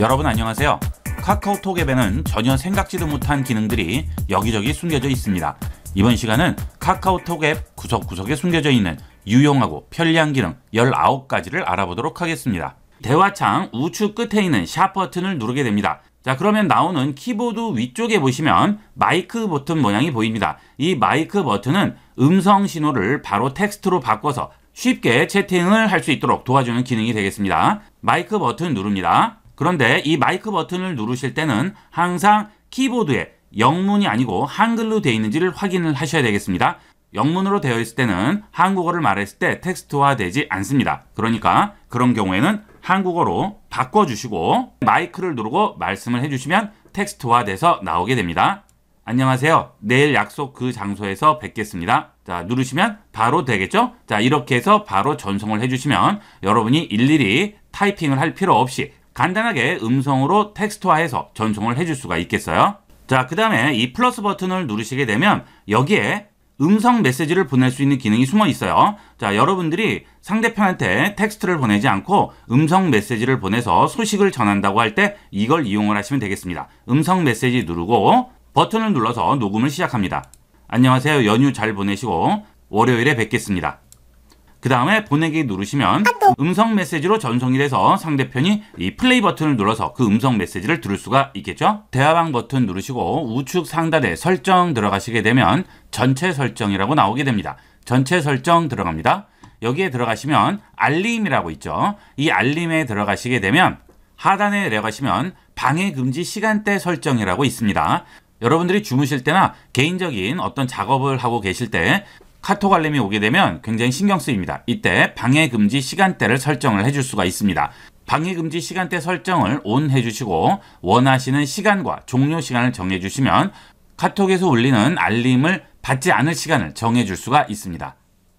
여러분 안녕하세요. 카카오톡 앱에는 전혀 생각지도 못한 기능들이 여기저기 숨겨져 있습니다. 이번 시간은 카카오톡 앱 구석구석에 숨겨져 있는 유용하고 편리한 기능 19가지를 알아보도록 하겠습니다. 대화창 우측 끝에 있는 샵 버튼을 누르게 됩니다. 자 그러면 나오는 키보드 위쪽에 보시면 마이크 버튼 모양이 보입니다. 이 마이크 버튼은 음성 신호를 바로 텍스트로 바꿔서 쉽게 채팅을 할 수 있도록 도와주는 기능이 되겠습니다. 마이크 버튼 누릅니다. 그런데 이 마이크 버튼을 누르실 때는 항상 키보드에 영문이 아니고 한글로 되어 있는지를 확인을 하셔야 되겠습니다. 영문으로 되어 있을 때는 한국어를 말했을 때 텍스트화 되지 않습니다. 그러니까 그런 경우에는 한국어로 바꿔주시고 마이크를 누르고 말씀을 해주시면 텍스트화 돼서 나오게 됩니다. 안녕하세요. 내일 약속 그 장소에서 뵙겠습니다. 자, 누르시면 바로 되겠죠? 자, 이렇게 해서 바로 전송을 해주시면 여러분이 일일이 타이핑을 할 필요 없이 간단하게 음성으로 텍스트화해서 전송을 해 줄 수가 있겠어요. 자, 그 다음에 이 플러스 버튼을 누르시게 되면 여기에 음성 메시지를 보낼 수 있는 기능이 숨어 있어요. 자, 여러분들이 상대편한테 텍스트를 보내지 않고 음성 메시지를 보내서 소식을 전한다고 할 때 이걸 이용을 하시면 되겠습니다. 음성 메시지 누르고 버튼을 눌러서 녹음을 시작합니다. 안녕하세요. 연휴 잘 보내시고 월요일에 뵙겠습니다. 그 다음에 보내기 누르시면 아, 음성 메시지로 전송이 돼서 상대편이 이 플레이 버튼을 눌러서 그 음성 메시지를 들을 수가 있겠죠 대화방 버튼 누르시고 우측 상단에 설정 들어가시게 되면 전체 설정이라고 나오게 됩니다 전체 설정 들어갑니다 여기에 들어가시면 알림이라고 있죠 이 알림에 들어가시게 되면 하단에 내려가시면 방해 금지 시간대 설정이라고 있습니다 여러분들이 주무실 때나 개인적인 어떤 작업을 하고 계실 때 카톡 알림이 오게 되면 굉장히 신경 쓰입니다. 이때 방해 금지 시간대를 설정을 해 줄 수가 있습니다. 방해 금지 시간대 설정을 ON 해주시고 원하시는 시간과 종료 시간을 정해주시면 카톡에서 울리는 알림을 받지 않을 시간을 정해줄 수가 있습니다.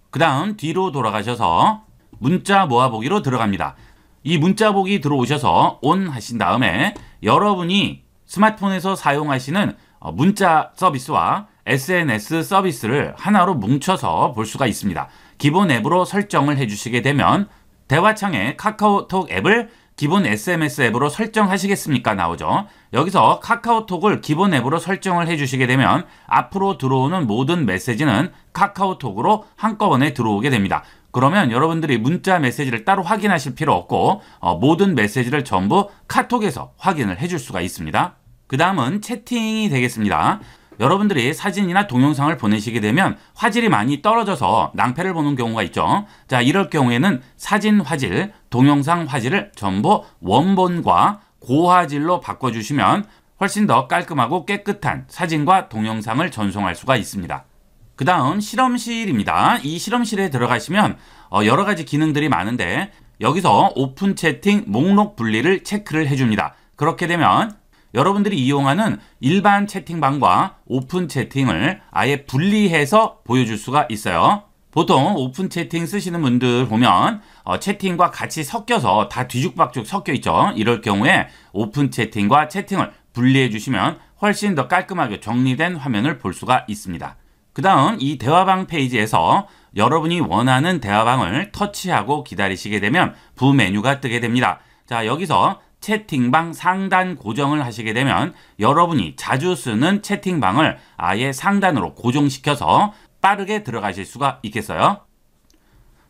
그 다음 뒤로 돌아가셔서 문자 모아보기로 들어갑니다. 이 문자 보기 들어오셔서 ON 하신 다음에 여러분이 스마트폰에서 사용하시는 문자 서비스와 SNS 서비스를 하나로 뭉쳐서 볼 수가 있습니다. 기본 앱으로 설정을 해주시게 되면 대화창에 카카오톡 앱을 기본 SMS 앱으로 설정하시겠습니까? 나오죠. 여기서 카카오톡을 기본 앱으로 설정을 해주시게 되면 앞으로 들어오는 모든 메시지는 카카오톡으로 한꺼번에 들어오게 됩니다. 그러면 여러분들이 문자 메시지를 따로 확인하실 필요 없고 어, 모든 메시지를 전부 카톡에서 확인을 해줄 수가 있습니다. 그 다음은 채팅이 되겠습니다. 여러분들이 사진이나 동영상을 보내시게 되면 화질이 많이 떨어져서 낭패를 보는 경우가 있죠. 자, 이럴 경우에는 사진 화질, 동영상 화질을 전부 원본과 고화질로 바꿔주시면 훨씬 더 깔끔하고 깨끗한 사진과 동영상을 전송할 수가 있습니다. 그 다음 실험실입니다. 이 실험실에 들어가시면 어, 여러 가지 기능들이 많은데 여기서 오픈 채팅 목록 분리를 체크를 해줍니다. 그렇게 되면 여러분들이 이용하는 일반 채팅방과 오픈 채팅을 아예 분리해서 보여줄 수가 있어요. 보통 오픈 채팅 쓰시는 분들 보면 어, 채팅과 같이 섞여서 다 뒤죽박죽 섞여 있죠. 이럴 경우에 오픈 채팅과 채팅을 분리해 주시면 훨씬 더 깔끔하게 정리된 화면을 볼 수가 있습니다. 그 다음 이 대화방 페이지에서 여러분이 원하는 대화방을 터치하고 기다리시게 되면 부 메뉴가 뜨게 됩니다. 자 여기서 채팅방 상단 고정을 하시게 되면 여러분이 자주 쓰는 채팅방을 아예 상단으로 고정시켜서 빠르게 들어가실 수가 있겠어요.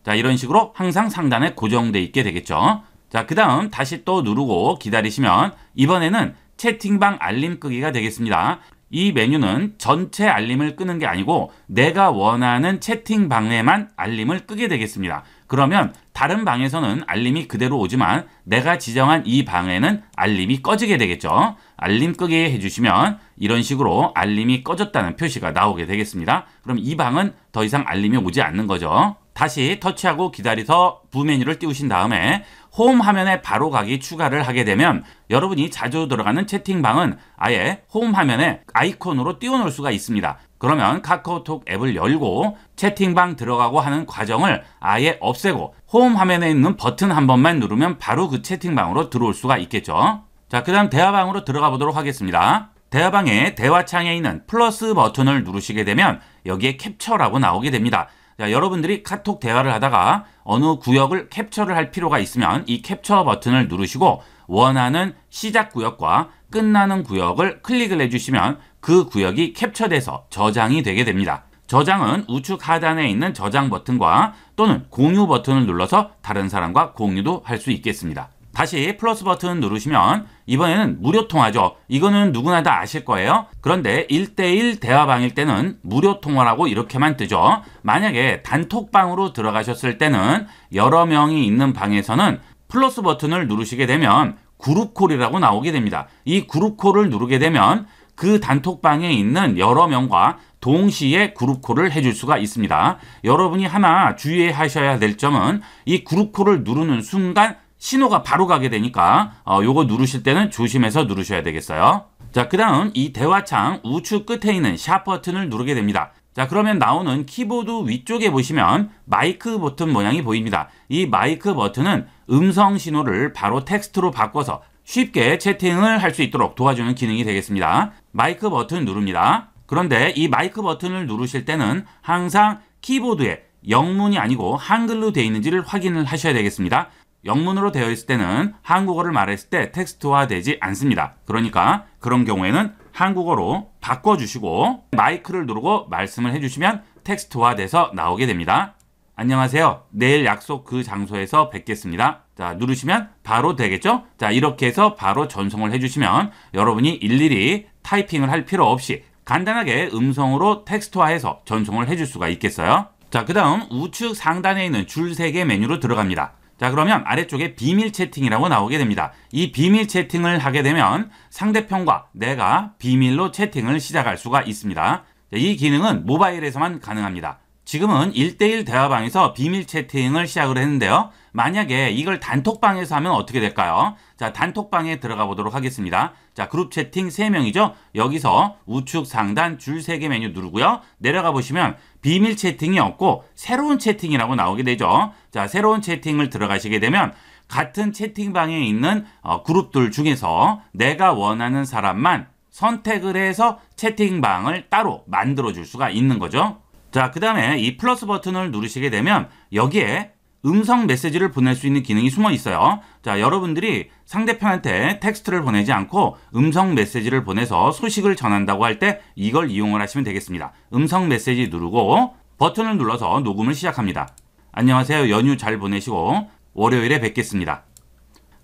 자 이런 식으로 항상 상단에 고정되어 있게 되겠죠. 자그 다음 다시 또 누르고 기다리시면 이번에는 채팅방 알림 끄기가 되겠습니다. 이 메뉴는 전체 알림을 끄는 게 아니고 내가 원하는 채팅방에만 알림을 끄게 되겠습니다. 그러면 다른 방에서는 알림이 그대로 오지만 내가 지정한 이 방에는 알림이 꺼지게 되겠죠. 알림 끄게 해주시면 이런 식으로 알림이 꺼졌다는 표시가 나오게 되겠습니다. 그럼 이 방은 더 이상 알림이 오지 않는 거죠. 다시 터치하고 기다려서 부메뉴를 띄우신 다음에 홈 화면에 바로 가기 추가를 하게 되면 여러분이 자주 들어가는 채팅방은 아예 홈 화면에 아이콘으로 띄워놓을 수가 있습니다. 그러면 카카오톡 앱을 열고 채팅방 들어가고 하는 과정을 아예 없애고 홈 화면에 있는 버튼 한 번만 누르면 바로 그 채팅방으로 들어올 수가 있겠죠. 자, 그 다음 대화방으로 들어가 보도록 하겠습니다. 대화방에 대화창에 있는 플러스 버튼을 누르시게 되면 여기에 캡처라고 나오게 됩니다. 자, 여러분들이 카톡 대화를 하다가 어느 구역을 캡처를 할 필요가 있으면 이 캡처 버튼을 누르시고 원하는 시작 구역과 끝나는 구역을 클릭을 해주시면 그 구역이 캡처돼서 저장이 되게 됩니다. 저장은 우측 하단에 있는 저장 버튼과 또는 공유 버튼을 눌러서 다른 사람과 공유도 할 수 있겠습니다. 다시 플러스 버튼 누르시면 이번에는 무료 통화죠. 이거는 누구나 다 아실 거예요. 그런데 1대1 대화방일 때는 무료 통화라고 이렇게만 뜨죠. 만약에 단톡방으로 들어가셨을 때는 여러 명이 있는 방에서는 플러스 버튼을 누르시게 되면 그룹콜이라고 나오게 됩니다. 이 그룹콜을 누르게 되면 그 단톡방에 있는 여러 명과 동시에 그룹콜을 해 줄 수가 있습니다. 여러분이 하나 주의하셔야 될 점은 이 그룹콜을 누르는 순간 신호가 바로 가게 되니까 어, 요거 누르실 때는 조심해서 누르셔야 되겠어요. 자, 그 다음 이 대화창 우측 끝에 있는 샵 버튼을 누르게 됩니다. 자, 그러면 나오는 키보드 위쪽에 보시면 마이크 버튼 모양이 보입니다. 이 마이크 버튼은 음성 신호를 바로 텍스트로 바꿔서 쉽게 채팅을 할 수 있도록 도와주는 기능이 되겠습니다. 마이크 버튼 누릅니다. 그런데 이 마이크 버튼을 누르실 때는 항상 키보드에 영문이 아니고 한글로 되어 있는지를 확인을 하셔야 되겠습니다. 영문으로 되어 있을 때는 한국어를 말했을 때 텍스트화 되지 않습니다. 그러니까 그런 경우에는 한국어로 바꿔주시고 마이크를 누르고 말씀을 해주시면 텍스트화 돼서 나오게 됩니다. 안녕하세요. 내일 약속 그 장소에서 뵙겠습니다. 자, 누르시면 바로 되겠죠? 자, 이렇게 해서 바로 전송을 해주시면 여러분이 일일이 타이핑을 할 필요 없이 간단하게 음성으로 텍스트화해서 전송을 해줄 수가 있겠어요. 자, 그 다음 우측 상단에 있는 줄세개 메뉴로 들어갑니다. 자 그러면 아래쪽에 비밀 채팅이라고 나오게 됩니다. 이 비밀 채팅을 하게 되면 상대편과 내가 비밀로 채팅을 시작할 수가 있습니다. 이 기능은 모바일에서만 가능합니다. 지금은 1대1 대화방에서 비밀 채팅을 시작을 했는데요. 만약에 이걸 단톡방에서 하면 어떻게 될까요? 자, 단톡방에 들어가 보도록 하겠습니다. 자, 그룹 채팅 3명이죠? 여기서 우측 상단 줄 3개 메뉴 누르고요. 내려가 보시면 비밀 채팅이 없고 새로운 채팅이라고 나오게 되죠. 자, 새로운 채팅을 들어가시게 되면 같은 채팅방에 있는 어, 그룹들 중에서 내가 원하는 사람만 선택을 해서 채팅방을 따로 만들어 줄 수가 있는 거죠. 자, 그 다음에 이 플러스 버튼을 누르시게 되면 여기에 음성 메시지를 보낼 수 있는 기능이 숨어 있어요. 자, 여러분들이 상대편한테 텍스트를 보내지 않고 음성 메시지를 보내서 소식을 전한다고 할 때 이걸 이용을 하시면 되겠습니다. 음성 메시지 누르고 버튼을 눌러서 녹음을 시작합니다. 안녕하세요. 연휴 잘 보내시고 월요일에 뵙겠습니다.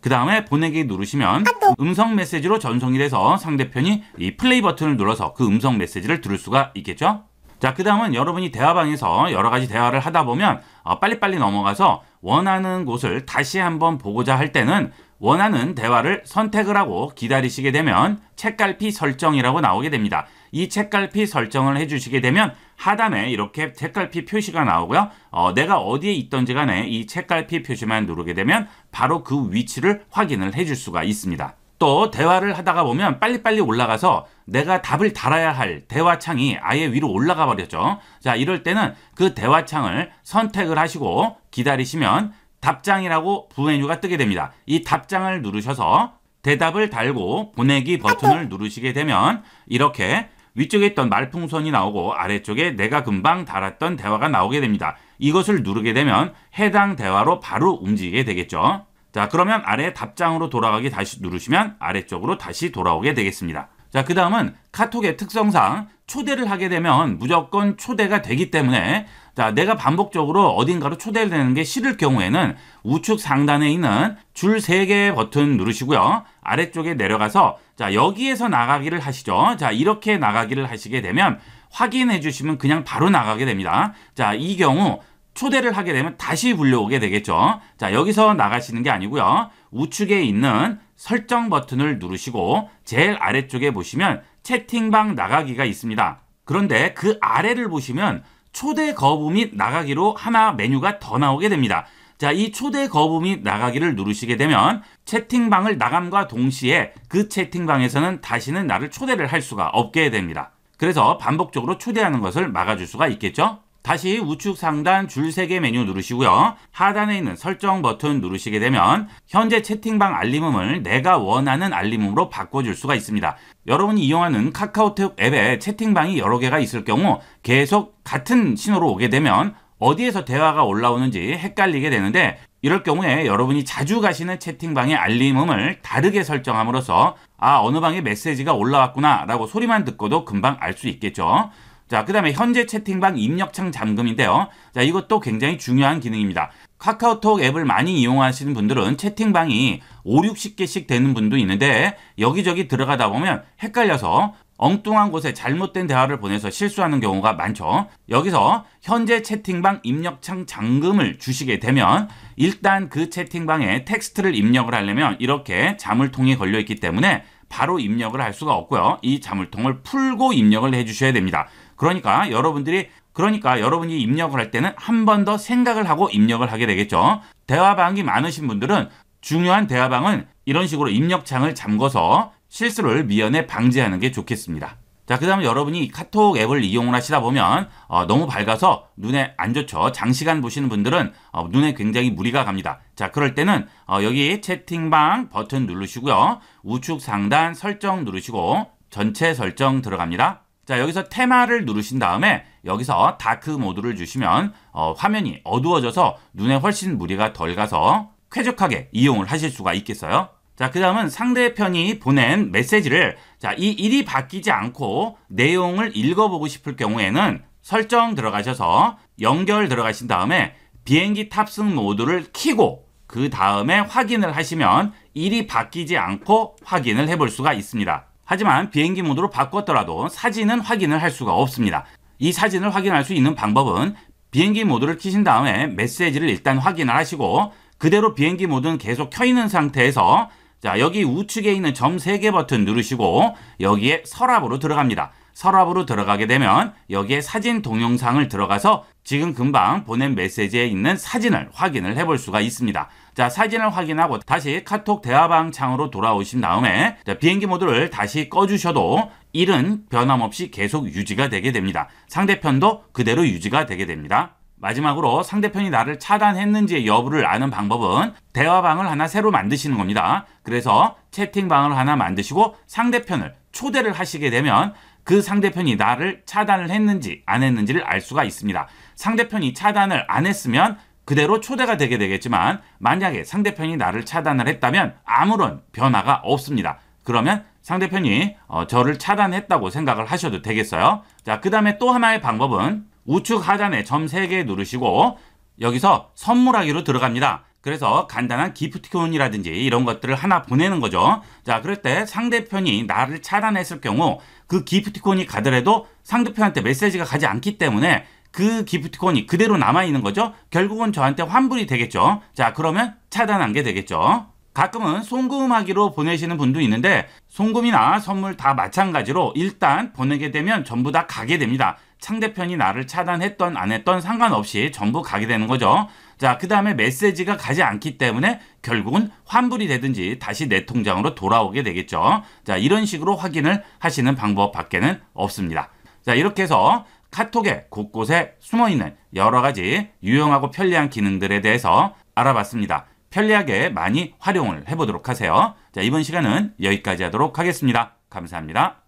그 다음에 보내기 누르시면 음성 메시지로 전송이 돼서 상대편이 이 플레이 버튼을 눌러서 그 음성 메시지를 들을 수가 있겠죠? 자, 그 다음은 여러분이 대화방에서 여러 가지 대화를 하다 보면 어, 빨리빨리 넘어가서 원하는 곳을 다시 한번 보고자 할 때는 원하는 대화를 선택을 하고 기다리시게 되면 책갈피 설정이라고 나오게 됩니다. 이 책갈피 설정을 해주시게 되면 하단에 이렇게 책갈피 표시가 나오고요. 어, 내가 어디에 있던지 간에 이 책갈피 표시만 누르게 되면 바로 그 위치를 확인을 해줄 수가 있습니다. 또 대화를 하다가 보면 빨리빨리 올라가서 내가 답을 달아야 할 대화창이 아예 위로 올라가 버렸죠. 자, 이럴 때는 그 대화창을 선택을 하시고 기다리시면 답장이라고 부 메뉴가 뜨게 됩니다. 이 답장을 누르셔서 대답을 달고 보내기 버튼을 누르시게 되면 이렇게 위쪽에 있던 말풍선이 나오고 아래쪽에 내가 금방 달았던 대화가 나오게 됩니다. 이것을 누르게 되면 해당 대화로 바로 움직이게 되겠죠. 자, 그러면 아래 답장으로 돌아가기 다시 누르시면 아래쪽으로 다시 돌아오게 되겠습니다. 자, 그 다음은 카톡의 특성상 초대를 하게 되면 무조건 초대가 되기 때문에 자, 내가 반복적으로 어딘가로 초대를 되는 게 싫을 경우에는 우측 상단에 있는 줄 3개의 버튼 누르시고요. 아래쪽에 내려가서 자, 여기에서 나가기를 하시죠. 자, 이렇게 나가기를 하시게 되면 확인해 주시면 그냥 바로 나가게 됩니다. 자, 이 경우 초대를 하게 되면 다시 불려오게 되겠죠. 자, 여기서 나가시는 게 아니고요. 우측에 있는 설정 버튼을 누르시고 제일 아래쪽에 보시면 채팅방 나가기가 있습니다. 그런데 그 아래를 보시면 초대 거부 및 나가기로 하나 메뉴가 더 나오게 됩니다. 자, 이 초대 거부 및 나가기를 누르시게 되면 채팅방을 나감과 동시에 그 채팅방에서는 다시는 나를 초대를 할 수가 없게 됩니다. 그래서 반복적으로 초대하는 것을 막아줄 수가 있겠죠? 다시 우측 상단 줄 세 개 메뉴 누르시고요. 하단에 있는 설정 버튼 누르시게 되면 현재 채팅방 알림음을 내가 원하는 알림음으로 바꿔줄 수가 있습니다. 여러분이 이용하는 카카오톡 앱에 채팅방이 여러 개가 있을 경우 계속 같은 신호로 오게 되면 어디에서 대화가 올라오는지 헷갈리게 되는데 이럴 경우에 여러분이 자주 가시는 채팅방의 알림음을 다르게 설정함으로써 아 어느 방에 메시지가 올라왔구나 라고 소리만 듣고도 금방 알 수 있겠죠 자, 그 다음에 현재 채팅방 입력창 잠금인데요. 자, 이것도 굉장히 중요한 기능입니다. 카카오톡 앱을 많이 이용하시는 분들은 채팅방이 5, 60개씩 되는 분도 있는데 여기저기 들어가다 보면 헷갈려서 엉뚱한 곳에 잘못된 대화를 보내서 실수하는 경우가 많죠. 여기서 현재 채팅방 입력창 잠금을 주시게 되면 일단 그 채팅방에 텍스트를 입력을 하려면 이렇게 자물통이 걸려 있기 때문에 바로 입력을 할 수가 없고요. 이 자물통을 풀고 입력을 해 주셔야 됩니다. 그러니까 여러분들이 그러니까 여러분이 입력을 할 때는 한 번 더 생각을 하고 입력을 하게 되겠죠. 대화방이 많으신 분들은 중요한 대화방은 이런 식으로 입력창을 잠궈서 실수를 미연에 방지하는 게 좋겠습니다. 자, 그 다음에 여러분이 카톡 앱을 이용을 하시다 보면 어, 너무 밝아서 눈에 안 좋죠. 장시간 보시는 분들은 어, 눈에 굉장히 무리가 갑니다. 자, 그럴 때는 어, 여기 채팅방 버튼 누르시고요. 우측 상단 설정 누르시고 전체 설정 들어갑니다. 자 여기서 테마를 누르신 다음에 여기서 다크 모드를 주시면 어, 화면이 어두워져서 눈에 훨씬 무리가 덜 가서 쾌적하게 이용을 하실 수가 있겠어요. 자, 그 다음은 상대편이 보낸 메시지를 자, 이 일이 바뀌지 않고 내용을 읽어보고 싶을 경우에는 설정 들어가셔서 연결 들어가신 다음에 비행기 탑승 모드를 키고 그 다음에 확인을 하시면 일이 바뀌지 않고 확인을 해 볼 수가 있습니다. 하지만 비행기 모드로 바꿨더라도 사진은 확인을 할 수가 없습니다. 이 사진을 확인할 수 있는 방법은 비행기 모드를 키신 다음에 메시지를 일단 확인을 하시고 그대로 비행기 모드는 계속 켜 있는 상태에서 자 여기 우측에 있는 점 3개 버튼 누르시고 여기에 서랍으로 들어갑니다. 서랍으로 들어가게 되면 여기에 사진 동영상을 들어가서 지금 금방 보낸 메시지에 있는 사진을 확인을 해 볼 수가 있습니다. 자 사진을 확인하고 다시 카톡 대화방 창으로 돌아오신 다음에 자, 비행기 모드를 다시 꺼주셔도 일은 변함없이 계속 유지가 되게 됩니다. 상대편도 그대로 유지가 되게 됩니다. 마지막으로 상대편이 나를 차단했는지 여부를 아는 방법은 대화방을 하나 새로 만드시는 겁니다. 그래서 채팅방을 하나 만드시고 상대편을 초대를 하시게 되면 그 상대편이 나를 차단을 했는지 안 했는지를 알 수가 있습니다. 상대편이 차단을 안 했으면 그대로 초대가 되게 되겠지만 만약에 상대편이 나를 차단을 했다면 아무런 변화가 없습니다. 그러면 상대편이 어, 저를 차단했다고 생각을 하셔도 되겠어요. 자, 그 다음에 또 하나의 방법은 우측 하단에 점 3개 누르시고 여기서 선물하기로 들어갑니다. 그래서 간단한 기프티콘이라든지 이런 것들을 하나 보내는 거죠. 자, 그럴 때 상대편이 나를 차단했을 경우 그 기프티콘이 가더라도 상대편한테 메시지가 가지 않기 때문에 그 기프티콘이 그대로 남아있는 거죠. 결국은 저한테 환불이 되겠죠. 자 그러면 차단한 게 되겠죠. 가끔은 송금하기로 보내시는 분도 있는데 송금이나 선물 다 마찬가지로 일단 보내게 되면 전부 다 가게 됩니다. 상대편이 나를 차단했던 안 했던 상관없이 전부 가게 되는 거죠. 자, 그 다음에 메시지가 가지 않기 때문에 결국은 환불이 되든지 다시 내 통장으로 돌아오게 되겠죠. 자, 이런 식으로 확인을 하시는 방법 밖에는 없습니다. 자, 이렇게 해서 카톡에 곳곳에 숨어있는 여러 가지 유용하고 편리한 기능들에 대해서 알아봤습니다. 편리하게 많이 활용을 해보도록 하세요. 자, 이번 시간은 여기까지 하도록 하겠습니다. 감사합니다.